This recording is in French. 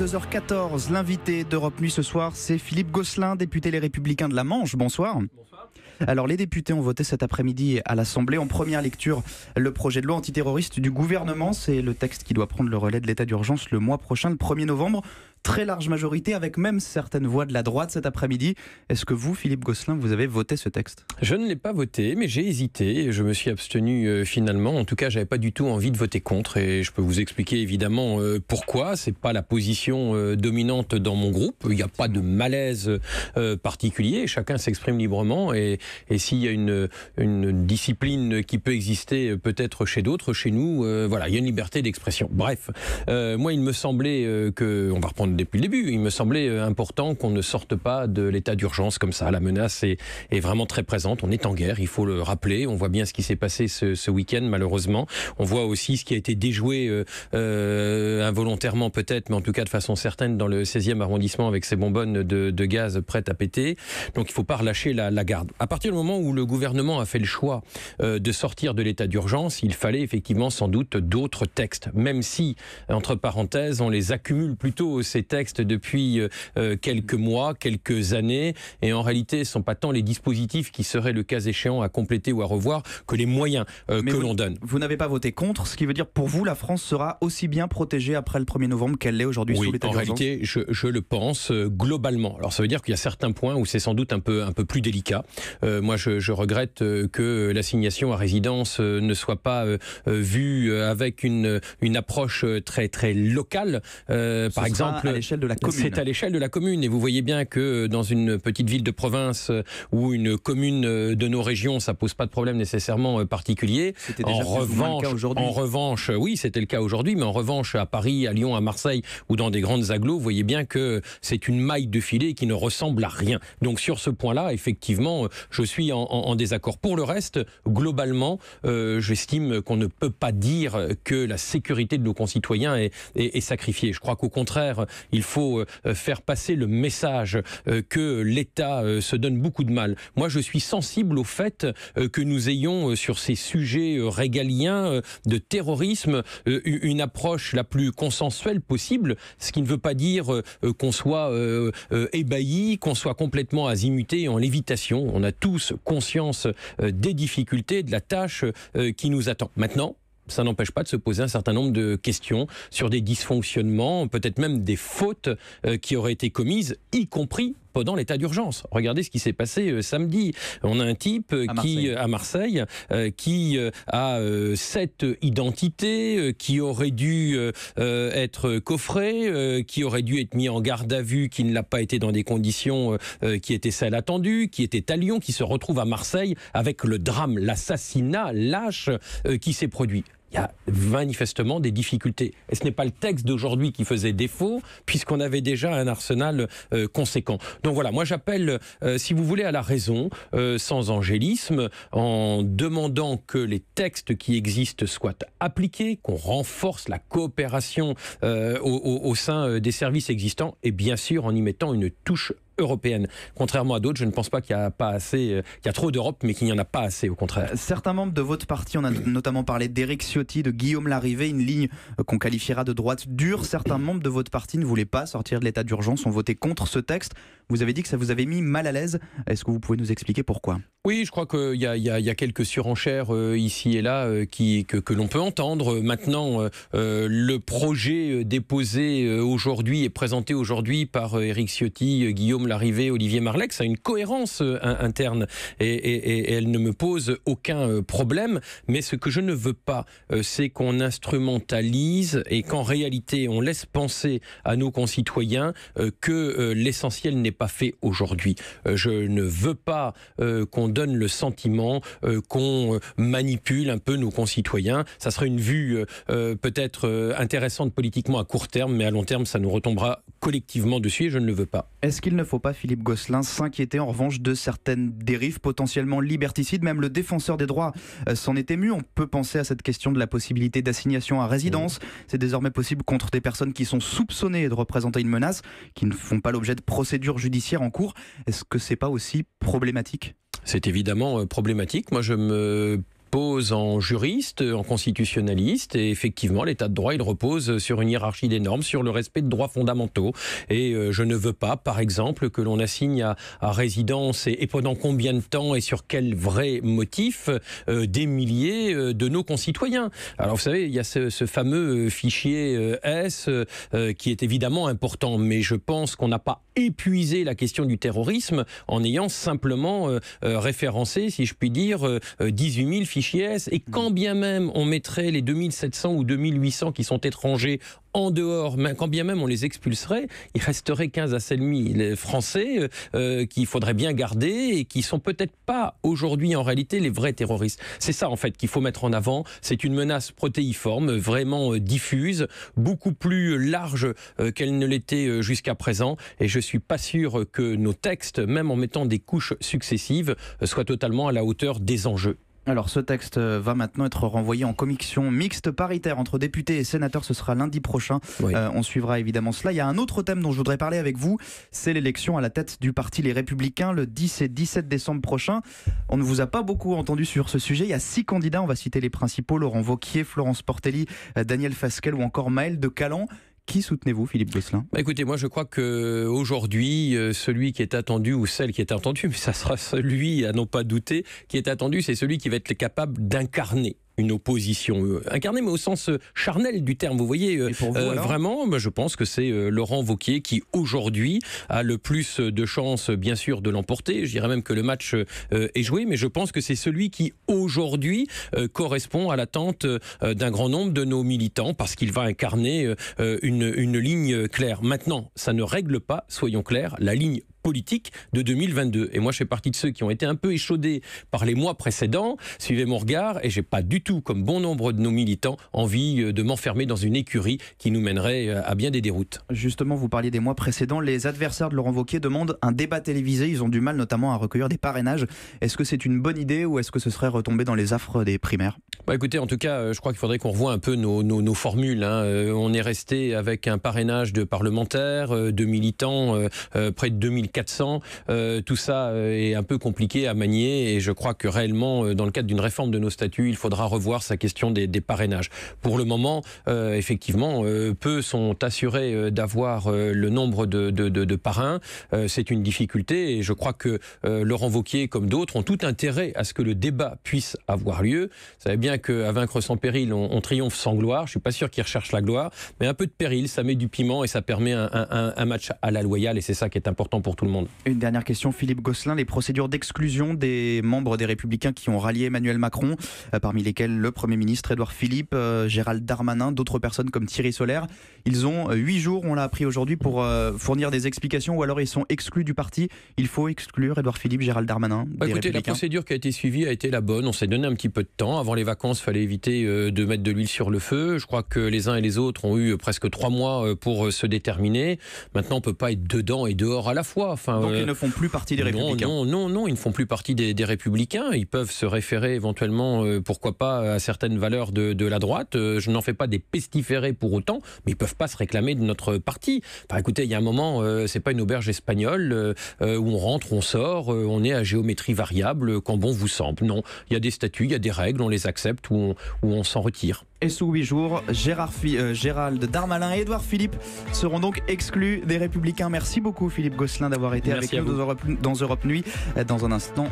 2 h 14 L'invité d'Europe Nuit ce soir, c'est Philippe Gosselin, député Les Républicains de la Manche. Bonsoir. Bonsoir. Alors, les députés ont voté cet après-midi à l'Assemblée en première lecture le projet de loi antiterroriste du gouvernement. C'est le texte qui doit prendre le relais de l'état d'urgence le mois prochain, le 1er novembre très large majorité, avec même certaines voix de la droite cet après-midi. Est-ce que vous, Philippe Gosselin, vous avez voté ce texte Je ne l'ai pas voté, mais j'ai hésité. Je me suis abstenu euh, finalement. En tout cas, j'avais pas du tout envie de voter contre, et je peux vous expliquer évidemment pourquoi. Euh, pourquoi. C'est pas la position euh, dominante dans mon groupe. Il n'y a pas de malaise particulier. Chacun s'exprime librement, et, et s'il y a une, une, discipline qui peut exister, peut-être chez d'autres, chez nous, voilà, il y a une liberté d'expression. Bref, moi, il me semblait que on va reprendre depuis le début. Il me semblait euh, important qu'on ne sorte pas de l'état d'urgence comme ça. La menace est, vraiment très présente. On est en guerre, il faut le rappeler. On voit bien ce qui s'est passé ce, week-end, malheureusement. On voit aussi ce qui a été déjoué euh, euh, involontairement peut-être, mais en tout cas de façon certaine dans le 16e arrondissement avec ces bonbonnes de, gaz prêtes à péter. Donc il ne faut pas relâcher la, garde. À partir du moment où le gouvernement a fait le choix euh, de sortir de l'état d'urgence, il fallait effectivement sans doute d'autres textes, même si, entre parenthèses, on les accumule plutôt ces textes depuis euh, euh, quelques mois, quelques années, et en réalité, ce ne sont pas tant les dispositifs qui seraient le cas échéant à compléter ou à revoir que les moyens euh, que l'on donne. Vous n'avez pas voté contre, ce qui veut dire pour vous, la France sera aussi bien protégée après le 1er novembre qu'elle l'est aujourd'hui sous l'état d'urgence En réalité, je, le pense globalement. Alors ça veut dire qu'il y a certains points où c'est sans doute un peu, un peu plus délicat. moi, je, je, regrette que l'assignation à résidence ne soit pas vue avec une, une approche très, très locale. par exemple, à l'échelle de la commune. C'est à l'échelle de la commune. Et vous voyez bien que dans une petite ville de province euh, ou une commune euh, de nos régions, ça pose pas de problème nécessairement euh, particulier. Déjà en revanche, en revanche, oui, c'était le cas aujourd'hui, mais en revanche, à Paris, à Lyon, à Marseille ou dans des grandes agglos, vous voyez bien que c'est une maille de filet qui ne ressemble à rien. Donc sur ce point-là, effectivement, je suis en, désaccord. Pour le reste, globalement, j'estime qu'on ne peut pas dire que la sécurité de nos concitoyens est sacrifiée. Je crois qu'au contraire, il faut euh, faire passer le message euh, que l'État euh, se donne beaucoup de mal. Moi, je suis sensible au fait que nous ayons sur ces sujets régaliens de terrorisme une approche la plus consensuelle possible, ce qui ne veut pas dire qu'on soit ébahi, qu'on soit complètement azimuté en lévitation. On a tous conscience des difficultés, de la tâche qui nous attend. Maintenant, ça n'empêche pas de se poser un certain nombre de questions sur des dysfonctionnements, peut-être même des fautes euh, qui auraient été commises, y compris pendant l'état d'urgence. Regardez ce qui s'est passé euh, samedi. On a un type euh, qui à Marseille qui a cette identité, qui aurait dû être coffré, qui aurait dû être mis en garde à vue, qui ne l'a pas été dans des conditions qui étaient celles attendues, qui était à Lyon, qui se retrouve à Marseille avec le drame, l'assassinat lâche qui s'est produit il y a manifestement des difficultés. Et ce n'est pas le texte d'aujourd'hui qui faisait défaut, puisqu'on avait déjà un arsenal euh, conséquent. Donc voilà, moi j'appelle, euh, si vous voulez, à la raison, euh, sans angélisme, en demandant que les textes qui existent soient appliqués, qu'on renforce la coopération au sein des services existants, et bien sûr en y mettant une touche européenne. Contrairement à d'autres, je ne pense pas qu'il y a pas assez, euh, qu'il y a trop d'Europe, mais qu'il n'y en a pas assez, au contraire. Certains membres de votre parti, on a notamment parlé d'Éric Ciotti, de Guillaume Larrivé, une ligne euh, qu'on qualifiera de droite dure. Certains membres de votre parti ne voulaient pas sortir de l'état d'urgence, ont voté contre ce texte. Vous avez dit que ça vous avait mis mal à l'aise. Est-ce que vous pouvez nous expliquer pourquoi Oui, je crois qu'il y, a quelques surenchères euh, ici et là qui, que, que l'on peut entendre. Maintenant, le projet déposé aujourd'hui et présenté aujourd'hui par Éric Ciotti, Guillaume l'arrivée Olivier ça a une cohérence euh, interne et, et, elle ne me pose aucun euh, problème. Mais ce que je ne veux pas, euh, c'est qu'on instrumentalise et qu'en réalité, on laisse penser à nos concitoyens que l'essentiel n'est pas fait aujourd'hui. Je ne veux pas qu'on donne le sentiment qu'on manipule un peu nos concitoyens. Ça serait une vue peut-être intéressante politiquement à court terme, mais à long terme, ça nous retombera collectivement dessus et je ne le veux pas. Est-ce qu'il ne faut pas, Philippe Gosselin, s'inquiéter en revanche de certaines dérives potentiellement liberticides Même le défenseur des droits euh, s'en est ému. On peut penser à cette question de la possibilité d'assignation à résidence. C'est désormais possible contre des personnes qui sont soupçonnées de représenter une menace, qui ne font pas l'objet de procédures judiciaires en cours. Est-ce que ce n'est pas aussi problématique c'est évidemment euh, problématique. Moi, je me pose en juriste, en constitutionnaliste, et effectivement, l'état de droit, il repose sur une hiérarchie des normes, sur le respect de droits fondamentaux. Et euh, je ne veux pas, par exemple, que l'on assigne à, résidence et, pendant combien de temps et sur quel vrai motif euh, des milliers euh, de nos concitoyens. Alors, vous savez, il y a ce, ce fameux fichier S qui est évidemment important, mais je pense qu'on n'a pas épuisé la question du terrorisme en ayant simplement référencé, si je puis dire, 18 000 fichiers et mm. quand bien même on mettrait les 2700 ou 2800 qui sont étrangers en dehors, quand bien même on les expulserait, il resterait 15 à 7000 Français euh, euh, qu'il faudrait bien garder et qui sont peut-être pas aujourd'hui en réalité les vrais terroristes. C'est ça en fait qu'il faut mettre en avant. C'est une menace protéiforme, vraiment euh, diffuse, beaucoup plus large qu'elle ne l'était jusqu'à présent. Et je suis pas sûr que nos textes, même en mettant des couches successives, soient totalement à la hauteur des enjeux. Alors ce texte euh, va maintenant être renvoyé en commission mixte paritaire entre députés et sénateurs. Ce sera lundi prochain. Euh, on suivra évidemment cela. Il y a un autre thème dont je voudrais parler avec vous. C'est l'élection à la tête du parti Les Républicains le 10 et 17 décembre prochain. On ne vous a pas beaucoup entendu sur ce sujet. Il y a six candidats. On va citer les principaux. Laurent Vauquier, Florence Portelli, euh, Daniel Fasquel ou encore Maël de Calan. Qui soutenez-vous, Philippe Gosselin bah, Écoutez, moi je crois que aujourd'hui, euh, celui qui est attendu ou celle qui est attendue, mais ça sera celui à n'en pas douter, qui est attendu, c'est celui qui va être capable d'incarner une opposition euh, incarnée, mais au sens euh, charnel du terme. Vous voyez, euh, vraiment, bah, je pense que c'est Laurent Vauquier qui aujourd'hui a le plus de chances, bien sûr, de l'emporter. Je dirais même que le match est joué, mais je pense que c'est celui qui aujourd'hui correspond à l'attente d'un grand nombre de nos militants parce qu'il va incarner une, une ligne claire. Maintenant, ça ne règle pas, soyons clairs, la ligne politique de 2022. Et moi, je fais partie de ceux qui ont été un peu échaudés par les mois précédents. Suivez mon regard et j'ai pas du tout, comme bon nombre de nos militants, envie euh, de m'enfermer dans une écurie qui nous mènerait euh, à bien des déroutes. Justement, vous parliez des mois précédents. Les adversaires de Laurent Wauquiez demandent un débat télévisé. Ils ont du mal notamment à recueillir des parrainages. Est-ce que c'est une bonne idée ou est-ce que ce serait retomber dans les affres des primaires bah Écoutez, en tout cas, euh, je crois qu'il faudrait qu'on revoie un peu nos, formules. Hein. on est resté avec un parrainage de parlementaires, de militants, près de 2004 400. Euh, tout ça euh, est un peu compliqué à manier et je crois que réellement, euh, dans le cadre d'une réforme de nos statuts, il faudra revoir sa question des, parrainages. Pour le moment, effectivement, peu sont assurés d'avoir le nombre de, parrains. C'est une difficulté et je crois que Laurent Vauquier, comme d'autres, ont tout intérêt à ce que le débat puisse avoir lieu. Vous savez bien qu'à vaincre sans péril, on, triomphe sans gloire. Je suis pas sûr qu'ils recherchent la gloire, mais un peu de péril, ça met du piment et ça permet un, un match à la loyale et c'est ça qui est important pour tout tout le monde. Une dernière question, Philippe Gosselin, les procédures d'exclusion des membres des Républicains qui ont rallié Emmanuel Macron, euh, parmi lesquels le Premier ministre Édouard Philippe, euh, Gérald Darmanin, d'autres personnes comme Thierry Solaire. Ils ont euh, huit jours, on l'a appris aujourd'hui, pour fournir des explications ou alors ils sont exclus du parti. Il faut exclure Édouard Philippe, Gérald Darmanin. écoutez, la procédure qui a été suivie a été la bonne. On s'est donné un petit peu de temps. Avant les vacances, il fallait éviter de mettre de l'huile sur le feu. Je crois que les uns et les autres ont eu presque trois mois pour se déterminer. Maintenant, on peut pas être dedans et dehors à la fois. Donc ils euh, ne font plus partie des Républicains. Non, non, non, ils ne font plus partie des, Républicains. Ils peuvent se référer éventuellement, euh, pourquoi pas, à certaines valeurs de, la droite. Euh, je n'en fais pas des pestiférés pour autant, mais ils peuvent pas se réclamer de notre parti. Enfin, écoutez, il y a un moment, c'est pas une auberge espagnole où on rentre, on sort, on est à géométrie variable quand bon vous semble. Non, il y a des statuts, il y a des règles, on les accepte ou on s'en retire et sous huit jours, Gérard euh, Gérald Darmalin et Édouard Philippe seront donc exclus des Républicains. Merci beaucoup Philippe Gosselin d'avoir été avec nous dans Europe, dans Europe Nuit. Euh, dans un instant,